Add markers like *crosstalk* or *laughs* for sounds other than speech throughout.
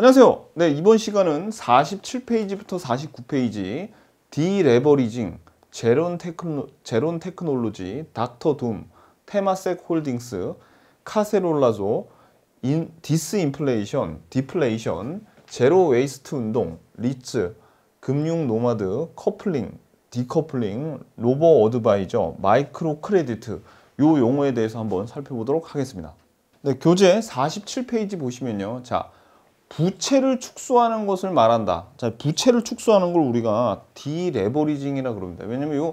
안녕하세요. 네, 이번 시간은 47페이지부터 49페이지 디레버리징, 제론, 테크노, 제론 테크놀로지, 닥터 둠, 테마섹 홀딩스, 카세롤라조, 인, 디스인플레이션, 디플레이션, 제로 웨이스트 운동, 리츠, 금융 노마드, 커플링, 디커플링, 로버 어드바이저, 마이크로 크레디트 요 용어에 대해서 한번 살펴보도록 하겠습니다. 네, 교재 47페이지 보시면요. 자, 부채를 축소하는 것을 말한다. 자, 부채를 축소하는 걸 우리가 디레버리징이라 그럽니다. 왜냐면 이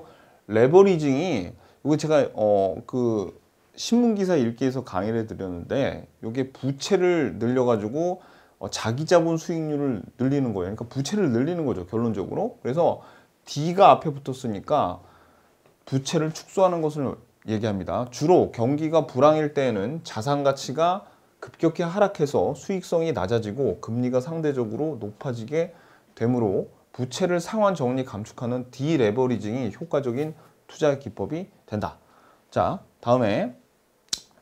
레버리징이 이거 제가 어그 신문 기사 읽기에서 강의를 해 드렸는데 이게 부채를 늘려 가지고 어, 자기 자본 수익률을 늘리는 거예요. 그러니까 부채를 늘리는 거죠, 결론적으로. 그래서 D가 앞에 붙었으니까 부채를 축소하는 것을 얘기합니다. 주로 경기가 불황일 때에는 자산 가치가 급격히 하락해서 수익성이 낮아지고 금리가 상대적으로 높아지게 되므로 부채를 상환 정리 감축하는 디레버리징이 효과적인 투자 기법이 된다. 자, 다음에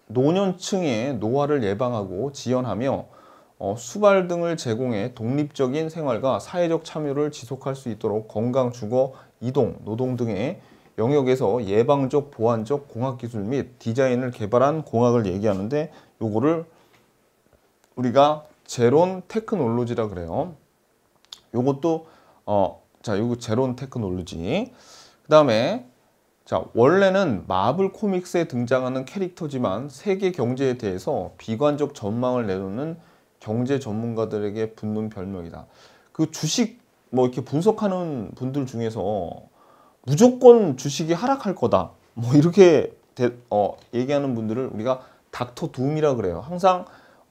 노년층의 노화를 예방하고 지연하며 어, 수발 등을 제공해 독립적인 생활과 사회적 참여를 지속할 수 있도록 건강, 주거, 이동, 노동 등의 영역에서 예방적, 보완적 공학 기술 및 디자인을 개발한 공학을 얘기하는데 요거를 우리가 제론 테크놀로지라 그래요. 요것도 어, 자, 요거 제론 테크놀로지. 그다음에 자, 원래는 마블 코믹스에 등장하는 캐릭터지만 세계 경제에 대해서 비관적 전망을 내놓는 경제 전문가들에게 붙는 별명이다. 그 주식 뭐 이렇게 분석하는 분들 중에서 무조건 주식이 하락할 거다. 뭐 이렇게 대, 어, 얘기하는 분들을 우리가 닥터 둠이라 그래요. 항상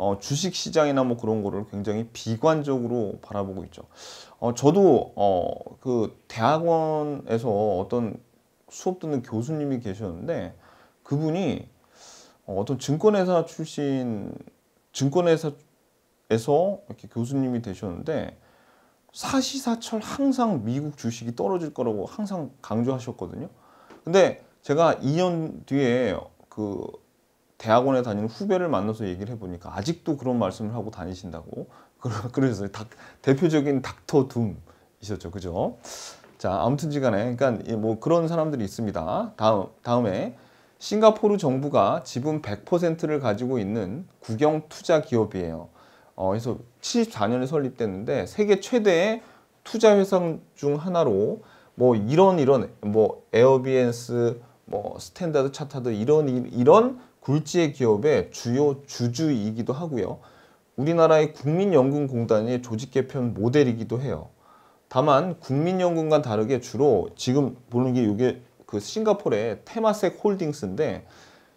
어, 주식 시장이나 뭐 그런 거를 굉장히 비관적으로 바라보고 있죠. 어, 저도 어, 그 대학원에서 어떤 수업 듣는 교수님이 계셨는데 그분이 어, 떤 증권회사 출신 증권회사에서 이렇게 교수님이 되셨는데 사시사철 항상 미국 주식이 떨어질 거라고 항상 강조하셨거든요. 근데 제가 2년 뒤에 그 대학원에 다니는 후배를 만나서 얘기를 해보니까 아직도 그런 말씀을 하고 다니신다고 *laughs* 그러셨어요. 닥, 대표적인 닥터 둠이셨죠, 그죠? 자, 아무튼지간에 그러니까 뭐 그런 사람들이 있습니다. 다음 다음에 싱가포르 정부가 지분 100%를 가지고 있는 국영 투자 기업이에요. 어, 그래서 74년에 설립됐는데 세계 최대의 투자 회사 중 하나로 뭐 이런 이런 뭐 에어비앤스 뭐 스탠다드 차타드 이런 이런 굴지의 기업의 주요 주주이기도 하고요. 우리나라의 국민연금공단의 조직개편 모델이기도 해요. 다만 국민연금과 다르게 주로 지금 보는 게 이게 그 싱가포르의 테마색 홀딩스인데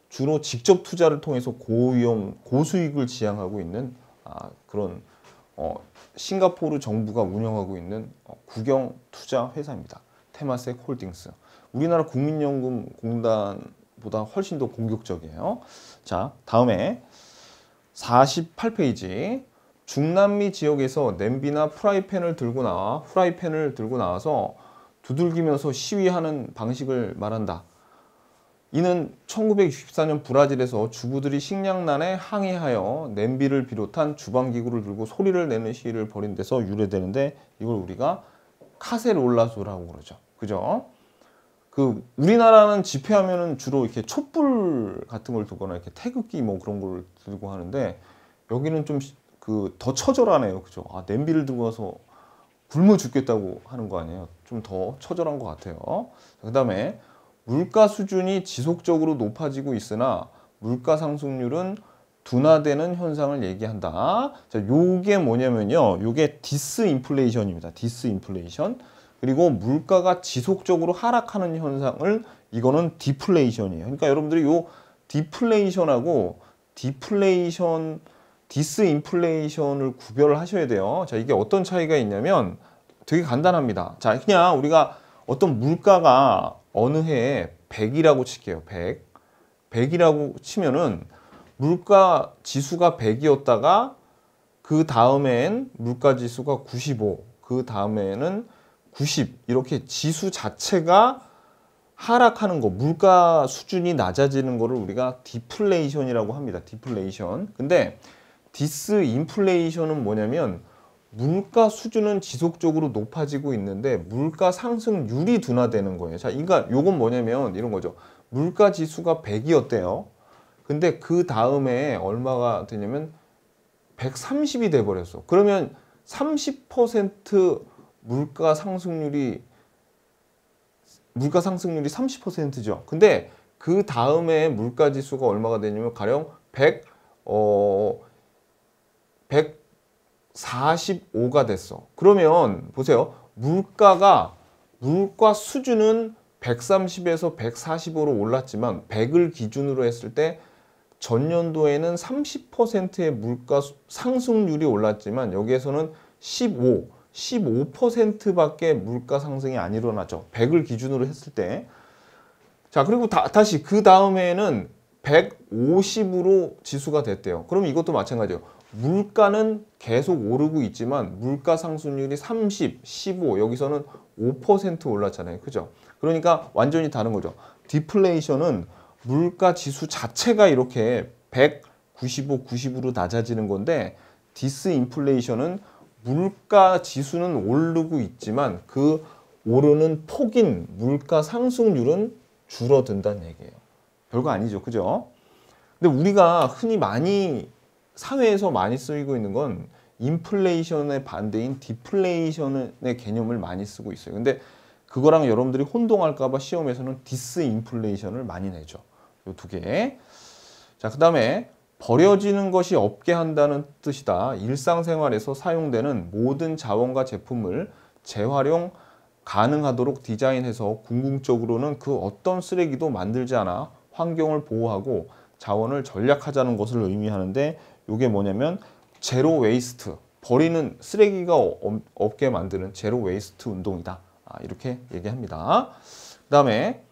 주로 직접 투자를 통해서 고위험 고수익을 지향하고 있는 아, 그런 어, 싱가포르 정부가 운영하고 있는 어, 국영 투자 회사입니다. 테마색 홀딩스. 우리나라 국민연금공단 보다 훨씬 더 공격적이에요. 자, 다음에 48페이지 중남미 지역에서 냄비나 프라이팬을 들고 나와 프라이팬을 들고 나와서 두들기면서 시위하는 방식을 말한다. 이는 1964년 브라질에서 주부들이 식량난에 항의하여 냄비를 비롯한 주방기구를 들고 소리를 내는 시위를 벌인 데서 유래되는데 이걸 우리가 카세롤라소라고 그러죠. 그죠? 그 우리나라는 집회하면은 주로 이렇게 촛불 같은 걸 두거나 이렇게 태극기 뭐 그런 걸 들고 하는데 여기는 좀 그 더 처절하네요. 그죠? 아, 냄비를 들고 와서 굶어 죽겠다고 하는 거 아니에요. 좀 더 처절한 것 같아요. 그 다음에 물가 수준이 지속적으로 높아지고 있으나 물가 상승률은 둔화되는 현상을 얘기한다. 자, 요게 뭐냐면요. 요게 디스 인플레이션입니다. 디스 인플레이션. 그리고 물가가 지속적으로 하락하는 현상을 이거는 디플레이션이에요. 그러니까 여러분들이 요 디플레이션하고 디플레이션 디스인플레이션을 구별을 하셔야 돼요. 자, 이게 어떤 차이가 있냐면 되게 간단합니다. 자, 그냥 우리가 어떤 물가가 어느 해에 100이라고 칠게요. 100. 100이라고 치면은 물가 지수가 100이었다가 그 다음엔 물가 지수가 95, 그 다음에는 90 이렇게 지수 자체가 하락하는 거, 물가 수준이 낮아지는 거를 우리가 디플레이션이라고 합니다. 디플레이션. 근데 디스 인플레이션은 뭐냐면 물가 수준은 지속적으로 높아지고 있는데 물가 상승률이 둔화되는 거예요. 자, 그러니까 요건 뭐냐면 이런 거죠. 물가 지수가 100이었대요. 근데 그 다음에 얼마가 되냐면 130이 돼 버렸어. 그러면 30% 물가 상승률이 물가 상승률이 30%죠. 근데 그 다음에 물가 지수가 얼마가 되냐면 가령 100, 어, 145가 됐어. 그러면 보세요. 물가가 물가 수준은 130에서 145로 올랐지만 100을 기준으로 했을 때 전년도에는 30%의 물가 상승률이 올랐지만 여기에서는 15, 15%밖에 물가 상승이 안 일어나죠. 100을 기준으로 했을 때. 자, 그리고 다, 다시 그 다음에는 150으로 지수가 됐대요. 그럼 이것도 마찬가지예요. 물가는 계속 오르고 있지만 물가 상승률이 30, 15 여기서는 5% 올랐잖아요. 그죠? 그러니까 완전히 다른 거죠. 디플레이션은 물가 지수 자체가 이렇게 195, 90으로 낮아지는 건데 디스인플레이션은 물가 지수는 오르고 있지만 그 오르는 폭인 물가 상승률은 줄어든다는 얘기예요. 별거 아니죠. 그죠? 근데 우리가 흔히 많이 사회에서 많이 쓰이고 있는 건 인플레이션의 반대인 디플레이션의 개념을 많이 쓰고 있어요. 근데 그거랑 여러분들이 혼동할까봐 시험에서는 디스인플레이션을 많이 내죠. 요 두 개. 자, 그 다음에 버려지는 것이 없게 한다는 뜻이다. 일상생활에서 사용되는 모든 자원과 제품을 재활용 가능하도록 디자인해서 궁극적으로는 그 어떤 쓰레기도 만들지 않아 환경을 보호하고 자원을 전략하자는 것을 의미하는데 이게 뭐냐면 제로 웨이스트 버리는 쓰레기가 없게 만드는 제로 웨이스트 운동이다. 아, 이렇게 얘기합니다. 그 다음에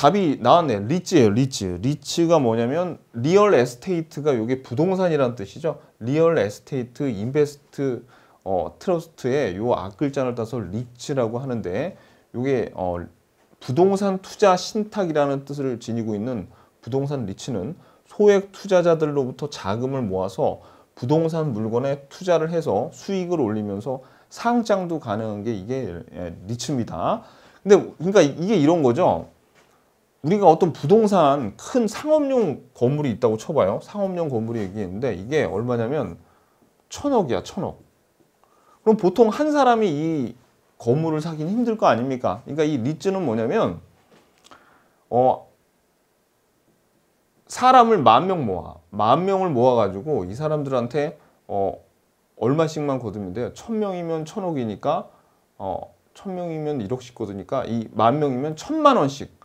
답이 나왔네요. 리츠예요. 리츠. 리츠가 뭐냐면 리얼 에스테이트가 이게 부동산이란 뜻이죠. 리얼 에스테이트 인베스트 어, 트러스트의 요 앞글자를 따서 리츠라고 하는데 요게 어, 부동산 투자 신탁이라는 뜻을 지니고 있는 부동산 리츠는 소액 투자자들로부터 자금을 모아서 부동산 물건에 투자를 해서 수익을 올리면서 상장도 가능한 게 이게 예, 리츠입니다. 근데 그러니까 이게 이런 거죠. 우리가 어떤 부동산 큰 상업용 건물이 있다고 쳐봐요. 상업용 건물이 얘기했는데 이게 얼마냐면 천억이야, 천억. 그럼 보통 한 사람이 이 건물을 사긴 힘들 거 아닙니까? 그러니까 이 리츠는 뭐냐면 어 사람을 만 명 모아, 만 명을 모아가지고 이 사람들한테 어 얼마씩만 거두면 돼요. 천 명이면 천억이니까 어천 명이면 일억씩 거두니까 이 만 명이면 천만 원씩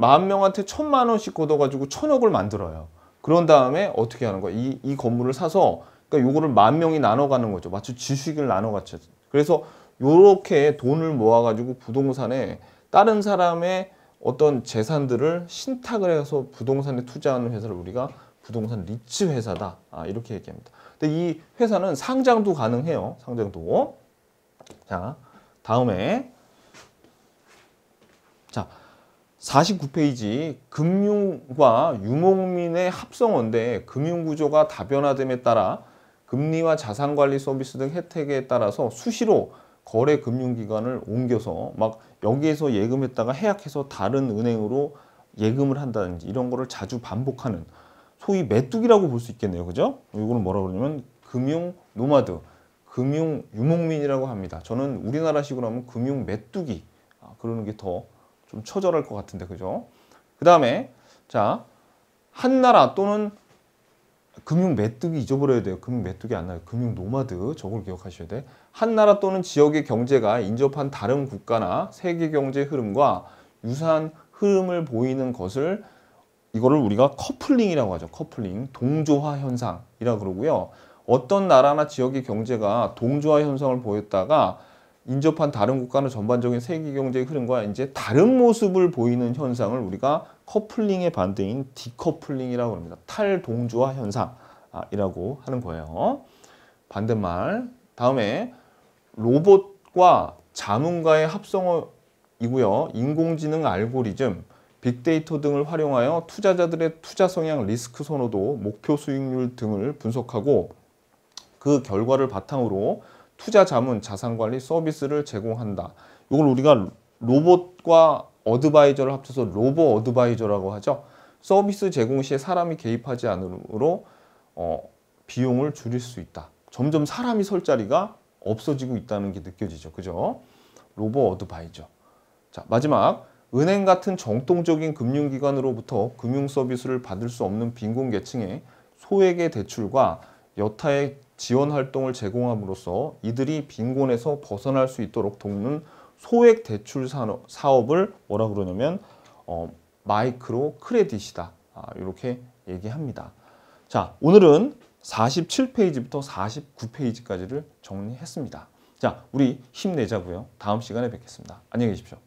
만 명한테 천만 원씩 걷어가지고 천억을 만들어요. 그런 다음에 어떻게 하는 거야? 이, 이 건물을 사서 그니까 요거를 만 명이 나눠가는 거죠. 마치 지식을 나눠가죠. 그래서 요렇게 돈을 모아가지고 부동산에 다른 사람의 어떤 재산들을 신탁을 해서 부동산에 투자하는 회사를 우리가 부동산 리츠 회사다 아, 이렇게 얘기합니다. 근데 이 회사는 상장도 가능해요. 상장도. 자 다음에 자 49페이지 금융과 유목민의 합성어인데 금융구조가 다변화됨에 따라 금리와 자산관리 서비스 등 혜택에 따라서 수시로 거래 금융기관을 옮겨서 막 여기에서 예금했다가 해약해서 다른 은행으로 예금을 한다든지 이런 거를 자주 반복하는 소위 메뚜기라고 볼 수 있겠네요. 그죠? 이거는 뭐라 그러냐면 금융 노마드, 금융 유목민이라고 합니다. 저는 우리나라식으로 하면 금융 메뚜기 아, 그러는 게더 좀 처절할 것 같은데 그죠? 그 다음에 자 한나라 또는 금융 메뚜기 잊어버려야 돼요. 금융 메뚜기 안 나요. 금융 노마드 저걸 기억하셔야 돼. 한 나라 또는 지역의 경제가 인접한 다른 국가나 세계 경제 흐름과 유사한 흐름을 보이는 것을 이거를 우리가 커플링이라고 하죠. 커플링, 동조화 현상이라 고 그러고요. 어떤 나라나 지역의 경제가 동조화 현상을 보였다가 인접한 다른 국가는 전반적인 세계 경제의 흐름과 이제 다른 모습을 보이는 현상을 우리가 커플링의 반대인 디커플링이라고 합니다. 탈동주화 현상이라고 아, 하는 거예요. 반대말. 다음에 로봇과 자문가의 합성어이고요. 인공지능 알고리즘, 빅데이터 등을 활용하여 투자자들의 투자 성향, 리스크 선호도, 목표 수익률 등을 분석하고 그 결과를 바탕으로 투자 자문, 자산 관리 서비스를 제공한다. 이걸 우리가 로봇과 어드바이저를 합쳐서 로보 어드바이저라고 하죠. 서비스 제공 시에 사람이 개입하지 않으므로 어, 비용을 줄일 수 있다. 점점 사람이 설 자리가 없어지고 있다는 게 느껴지죠. 그죠? 로보 어드바이저. 자, 마지막 은행 같은 정통적인 금융기관으로부터 금융 서비스를 받을 수 없는 빈곤 계층의 소액의 대출과 여타의 지원 활동을 제공함으로써 이들이 빈곤에서 벗어날 수 있도록 돕는 소액 대출 사업을 뭐라 그러냐면 어, 마이크로 크레딧이다 아, 이렇게 얘기합니다. 자 오늘은 47페이지부터 49페이지까지를 정리했습니다. 자 우리 힘내자고요. 다음 시간에 뵙겠습니다. 안녕히 계십시오.